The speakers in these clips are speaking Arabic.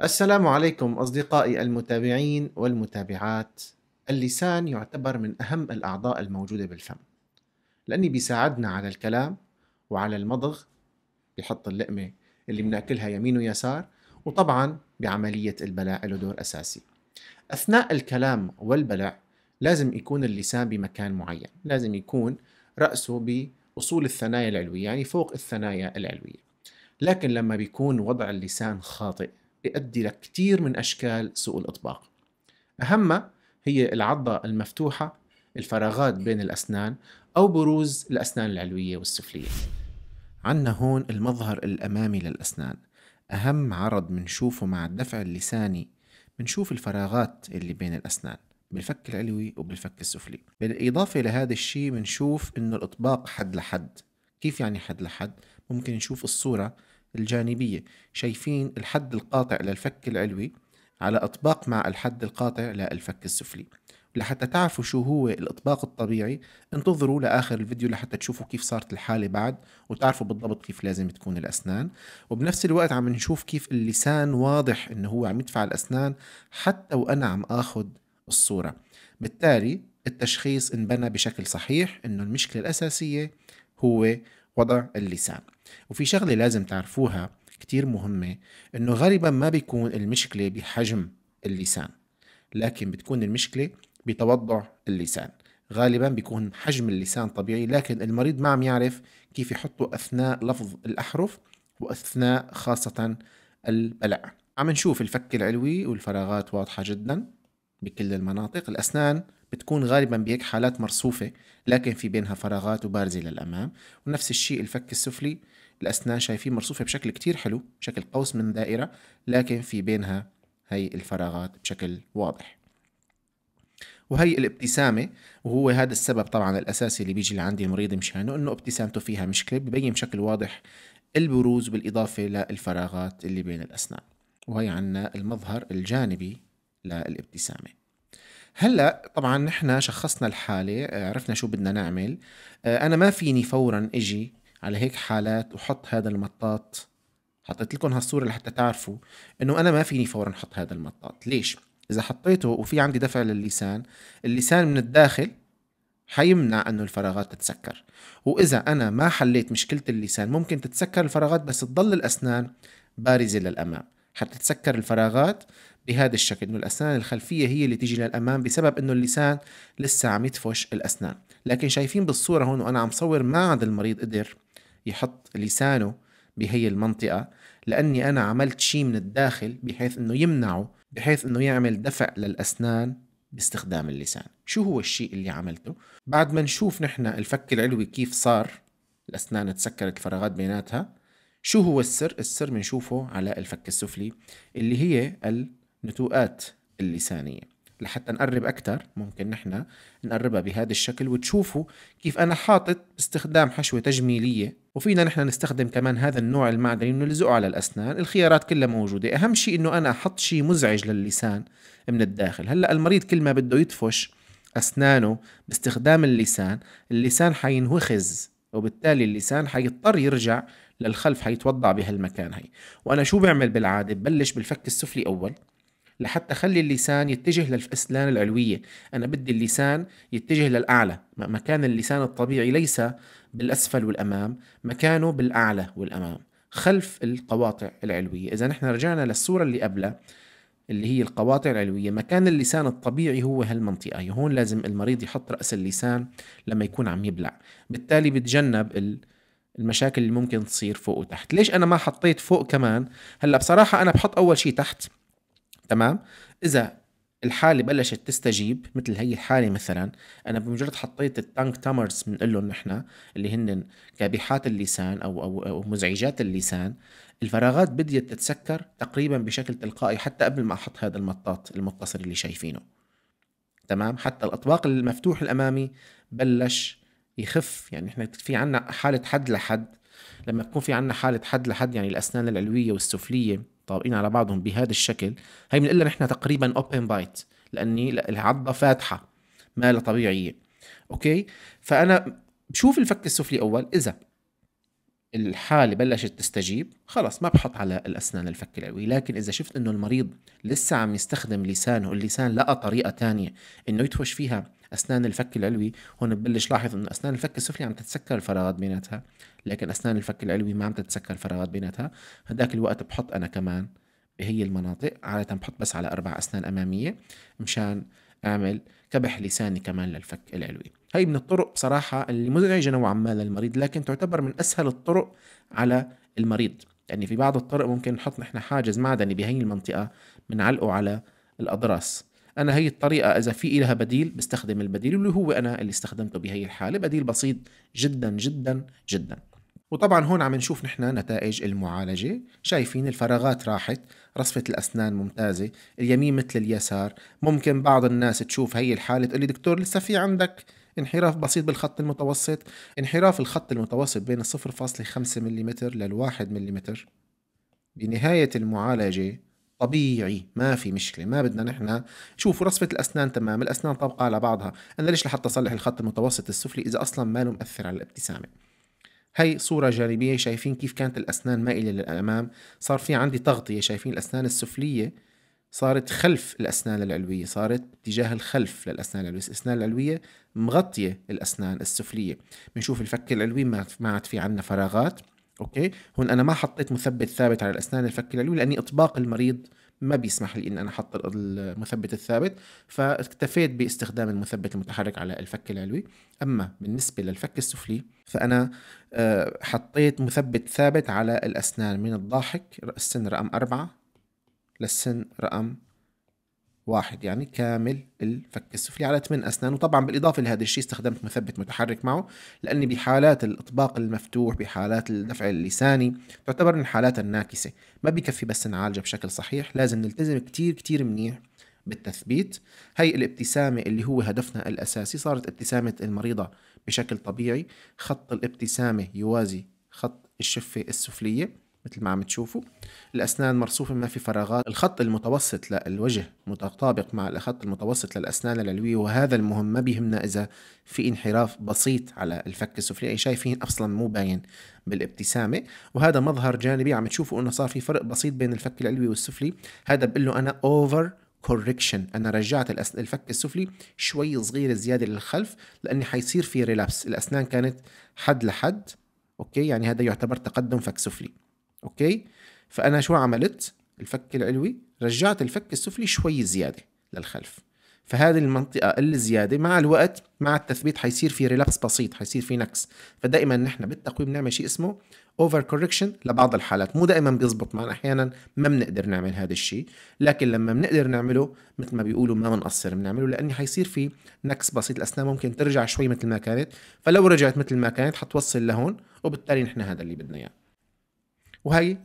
السلام عليكم أصدقائي المتابعين والمتابعات. اللسان يعتبر من أهم الأعضاء الموجودة بالفم، لأني بيساعدنا على الكلام وعلى المضغ، بيحط اللقمة اللي بناكلها يمين ويسار، وطبعا بعملية البلع له دور أساسي. أثناء الكلام والبلع لازم يكون اللسان بمكان معين، لازم يكون رأسه بأصول الثنايا العلوية، يعني فوق الثنايا العلوية. لكن لما بيكون وضع اللسان خاطئ بيؤدي لكتير من أشكال سوء الإطباق أهمها هي العضة المفتوحة الفراغات بين الأسنان أو بروز الأسنان العلوية والسفلية عندنا هون المظهر الأمامي للأسنان أهم عرض بنشوفه مع الدفع اللساني بنشوف الفراغات اللي بين الأسنان بالفك العلوي وبالفك السفلي بالإضافة لهذا الشيء بنشوف إنه الإطباق حد لحد كيف يعني حد لحد؟ ممكن نشوف الصورة الجانبية شايفين الحد القاطع للفك العلوي على إطباق مع الحد القاطع للفك السفلي لحتى تعرفوا شو هو الإطباق الطبيعي انتظروا لآخر الفيديو لحتى تشوفوا كيف صارت الحالة بعد وتعرفوا بالضبط كيف لازم تكون الأسنان وبنفس الوقت عم نشوف كيف اللسان واضح إنه هو عم يدفع الأسنان حتى وأنا عم آخذ الصورة بالتالي التشخيص انبنى بشكل صحيح إنه المشكلة الأساسية هو وضع اللسان وفي شغلة لازم تعرفوها كتير مهمة إنه غالبا ما بيكون المشكلة بحجم اللسان لكن بتكون المشكلة بتوضع اللسان غالبا بيكون حجم اللسان طبيعي لكن المريض ما عم يعرف كيف يحطه أثناء لفظ الأحرف وأثناء خاصة البلع عم نشوف الفك العلوي والفراغات واضحة جداً بكل المناطق الأسنان بتكون غالبا بهيك حالات مرصوفة لكن في بينها فراغات وبارزة للأمام ونفس الشيء الفك السفلي الأسنان شايفين مرصوفة بشكل كتير حلو بشكل قوس من دائرة لكن في بينها هي الفراغات بشكل واضح وهي الابتسامة وهو هذا السبب طبعا الأساسي اللي بيجي لعندي المريض مشانه إنه ابتسامته فيها مشكلة ببين بشكل واضح البروز بالإضافة للفراغات اللي بين الأسنان وهي عنا المظهر الجانبي للابتسامه هلا طبعا نحن شخصنا الحاله آه، عرفنا شو بدنا نعمل آه، انا ما فيني فورا اجي على هيك حالات وحط هذا المطاط حطيت لكم هالصوره لحتى تعرفوا انه انا ما فيني فورا احط هذا المطاط ليش اذا حطيته وفي عندي دفع للسان اللسان من الداخل حيمنع انه الفراغات تتسكر واذا انا ما حليت مشكله اللسان ممكن تتسكر الفراغات بس تضل الاسنان بارزه للامام حتتسكر الفراغات بهذا الشكل انه الاسنان الخلفيه هي اللي تيجي للامام بسبب انه اللسان لسه عم يدفش الاسنان لكن شايفين بالصوره هون وانا عم صور ما عاد المريض قدر يحط لسانه بهي المنطقه لاني انا عملت شيء من الداخل بحيث انه يمنعه بحيث انه يعمل دفع للاسنان باستخدام اللسان شو هو الشيء اللي عملته بعد ما نشوف نحن الفك العلوي كيف صار الاسنان تسكرت الفراغات بيناتها شو هو السر السر بنشوفه على الفك السفلي اللي هي نتوءات اللسانية لحتى نقرب أكثر ممكن نحن نقربها بهذا الشكل وتشوفوا كيف أنا حاطط باستخدام حشوة تجميلية وفينا نحن نستخدم كمان هذا النوع المعدني ونلزقه على الأسنان الخيارات كلها موجودة أهم شيء أنه أنا أحط شيء مزعج للسان من الداخل هلأ المريض كل ما بده يدفش أسنانه باستخدام اللسان اللسان حينوخز وبالتالي اللسان حيضطر يرجع للخلف حيتوضع بهالمكان هي وأنا شو بعمل بالعادة ببلش بالفك السفلي أول لحتى أخلي اللسان يتجه للاسنان العلوية أنا بدي اللسان يتجه للأعلى مكان اللسان الطبيعي ليس بالأسفل والأمام مكانه بالأعلى والأمام خلف القواطع العلوية إذا نحن رجعنا للصورة اللي قبلها اللي هي القواطع العلوية مكان اللسان الطبيعي هو هالمنطقة هون لازم المريض يحط رأس اللسان لما يكون عم يبلع بالتالي بتجنب المشاكل اللي ممكن تصير فوق وتحت ليش أنا ما حطيت فوق كمان هلأ بصراحة أنا بحط أول شيء تحت تمام اذا الحالة بلشت تستجيب مثل هي الحالة مثلا أنا بمجرد حطيت التانك تامرز بنقول لهم نحن اللي هن كابحات اللسان أو, أو, أو مزعجات اللسان الفراغات بديت تتسكر تقريبا بشكل تلقائي حتى قبل ما أحط هذا المطاط المتصل اللي شايفينه تمام حتى الأطباق المفتوح الأمامي بلش يخف يعني نحن في عنا حالة حد لحد لما تكون في عنا حالة حد لحد يعني الأسنان العلوية والسفلية طابقين على بعضهم بهذا الشكل هي بنقول نحن تقريبا اوبن بايت لاني العضه فاتحه ما طبيعيه اوكي فانا بشوف الفك السفلي اول اذا الحالة بلشت تستجيب خلص ما بحط على الأسنان الفك العلوي لكن إذا شفت أنه المريض لسه عم يستخدم لسانه اللسان لقى طريقة تانية أنه يدفش فيها اسنان الفك العلوي هون ببلش لاحظ انه اسنان الفك السفلي عم تتسكر الفراغات بيناتها لكن اسنان الفك العلوي ما عم تتسكر الفراغات بيناتها هداك الوقت بحط انا كمان بهي المناطق عادة بحط بس على أربع أسنان أمامية مشان أعمل كبح لساني كمان للفك العلوي هي من الطرق بصراحة اللي مزعجة نوعا ما للمريض لكن تعتبر من أسهل الطرق على المريض يعني في بعض الطرق ممكن نحط نحن حاجز معدني بهي المنطقة بنعلقه على الأضراس انا هي الطريقه اذا في لها بديل بستخدم البديل اللي هو انا اللي استخدمته بهي الحاله بديل بسيط جدا جدا جدا وطبعا هون عم نشوف نحن نتائج المعالجة شايفين الفراغات راحت رصفة الأسنان ممتازة اليمين مثل اليسار ممكن بعض الناس تشوف هي الحالة تقول لي دكتور لسه في عندك انحراف بسيط بالخط المتوسط انحراف الخط المتوسط بين 0.5 ملم لل1 ملم بنهاية المعالجة طبيعي ما في مشكله ما بدنا نحن شوفوا رصفه الاسنان تمام الاسنان طابقه على بعضها انا ليش لحتى اصلح الخط المتوسط السفلي اذا اصلا ما له مأثر على الابتسامه هي صورة جانبية شايفين كيف كانت الأسنان مائلة للأمام صار في عندي تغطية شايفين الأسنان السفلية صارت خلف الأسنان العلوية صارت باتجاه الخلف للأسنان العلوية الأسنان العلوية مغطية الأسنان السفلية بنشوف الفك العلوي ما عاد في عندنا فراغات اوكي هون انا ما حطيت مثبت ثابت على الاسنان الفك العلوي لاني اطباق المريض ما بيسمح لي ان انا احط المثبت الثابت فاكتفيت باستخدام المثبت المتحرك على الفك العلوي اما بالنسبه للفك السفلي فانا آه، حطيت مثبت ثابت على الاسنان من الضاحك السن رقم أربعة للسن رقم واحد يعني كامل الفك السفلي على 8 أسنان وطبعا بالإضافة لهذا الشيء استخدمت مثبت متحرك معه لأني بحالات الإطباق المفتوح بحالات الدفع اللساني تعتبر من الحالات الناكسة ما بكفي بس نعالجها بشكل صحيح لازم نلتزم كتير كتير منيح بالتثبيت هي الابتسامة اللي هو هدفنا الأساسي صارت ابتسامة المريضة بشكل طبيعي خط الابتسامة يوازي خط الشفة السفلية مثل ما عم تشوفوا الأسنان مرصوفة ما في فراغات الخط المتوسط للوجه متطابق مع الخط المتوسط للأسنان العلوية وهذا المهم ما بيهمنا إذا في انحراف بسيط على الفك السفلي شايفين أصلا مو باين بالابتسامة وهذا مظهر جانبي عم تشوفوا إنه صار في فرق بسيط بين الفك العلوي والسفلي هذا بقول له أنا أوفر كوركشن انا رجعت الفك السفلي شوي صغير زياده للخلف لاني حيصير في ريلابس الاسنان كانت حد لحد اوكي يعني هذا يعتبر تقدم فك سفلي اوكي فانا شو عملت الفك العلوي رجعت الفك السفلي شوي زياده للخلف فهذه المنطقة الزيادة مع الوقت مع التثبيت حيصير في ريلابس بسيط حيصير في نكس فدائما نحن بالتقويم بنعمل شيء اسمه اوفر كوركشن لبعض الحالات مو دائما بيزبط معنا احيانا ما بنقدر نعمل هذا الشيء لكن لما بنقدر نعمله مثل ما بيقولوا ما بنقصر بنعمله لاني حيصير في نكس بسيط الاسنان ممكن ترجع شوي مثل ما كانت فلو رجعت مثل ما كانت حتوصل لهون وبالتالي نحن هذا اللي بدنا اياه يعني. وهي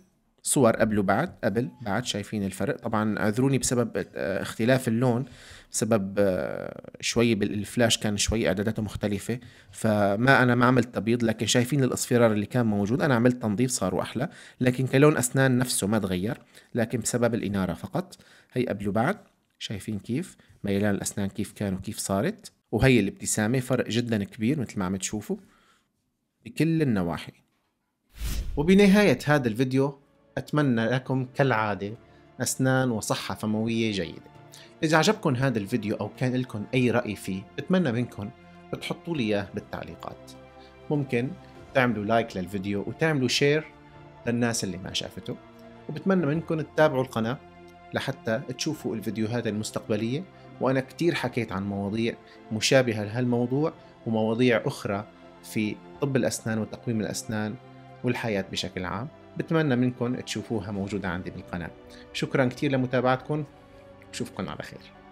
صور قبل وبعد قبل بعد شايفين الفرق طبعا اعذروني بسبب آه، اختلاف اللون بسبب آه، شوي بالفلاش كان شوي اعداداته مختلفه فما انا ما عملت تبييض لكن شايفين الاصفرار اللي كان موجود انا عملت تنظيف صاروا احلى لكن كلون اسنان نفسه ما تغير لكن بسبب الاناره فقط هي قبل وبعد شايفين كيف ميلان الاسنان كيف كان وكيف صارت وهي الابتسامه فرق جدا كبير مثل ما عم تشوفوا بكل النواحي وبنهاية هذا الفيديو أتمنى لكم كالعادة أسنان وصحة فموية جيدة إذا عجبكم هذا الفيديو أو كان لكم أي رأي فيه بتمنى منكم تحطوا لي إياه بالتعليقات ممكن تعملوا لايك للفيديو وتعملوا شير للناس اللي ما شافته وبتمنى منكم تتابعوا القناة لحتى تشوفوا الفيديوهات المستقبلية وأنا كتير حكيت عن مواضيع مشابهة لهالموضوع ومواضيع أخرى في طب الأسنان وتقويم الأسنان والحياة بشكل عام بتمنى منكم تشوفوها موجودة عندي بالقناة شكرا كتير لمتابعتكم بشوفكم على خير